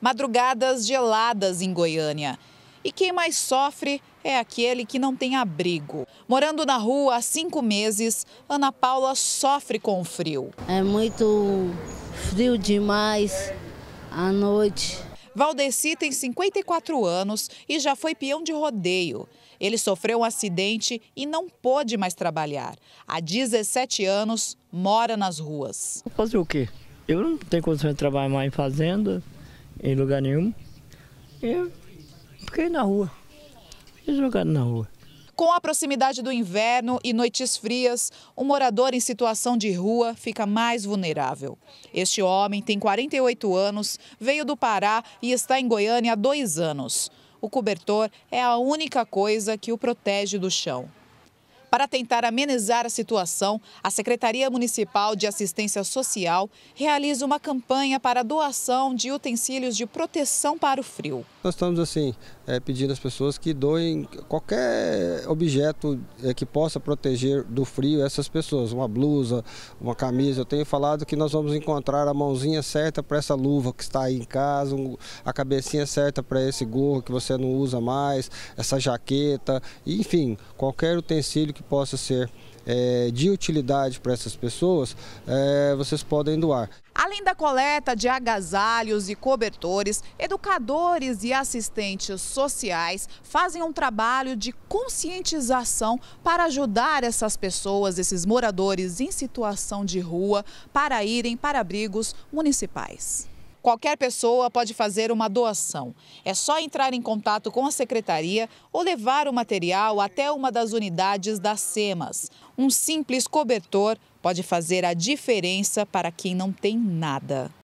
madrugadas geladas em Goiânia. E quem mais sofre é aquele que não tem abrigo. Morando na rua há cinco meses, Ana Paula sofre com o frio. É muito frio demais à noite. Valdeci tem 54 anos e já foi peão de rodeio. Ele sofreu um acidente e não pôde mais trabalhar. Há 17 anos, mora nas ruas. Fazer o quê? Eu não tenho condições de trabalhar mais em fazenda em lugar nenhum. Eu fiquei na rua, fiquei jogado na rua. Com a proximidade do inverno e noites frias, um morador em situação de rua fica mais vulnerável. Este homem tem 48 anos, veio do Pará e está em Goiânia há dois anos. O cobertor é a única coisa que o protege do chão. Para tentar amenizar a situação, a Secretaria Municipal de Assistência Social realiza uma campanha para doação de utensílios de proteção para o frio. Nós estamos assim é, pedindo às pessoas que doem qualquer objeto é, que possa proteger do frio essas pessoas, uma blusa, uma camisa. Eu tenho falado que nós vamos encontrar a mãozinha certa para essa luva que está aí em casa, a cabecinha certa para esse gorro que você não usa mais, essa jaqueta, enfim, qualquer utensílio que possa ser é, de utilidade para essas pessoas, é, vocês podem doar. Além da coleta de agasalhos e cobertores, educadores e assistentes sociais fazem um trabalho de conscientização para ajudar essas pessoas, esses moradores em situação de rua, para irem para abrigos municipais. Qualquer pessoa pode fazer uma doação. É só entrar em contato com a secretaria ou levar o material até uma das unidades da SEMAS. Um simples cobertor pode fazer a diferença para quem não tem nada.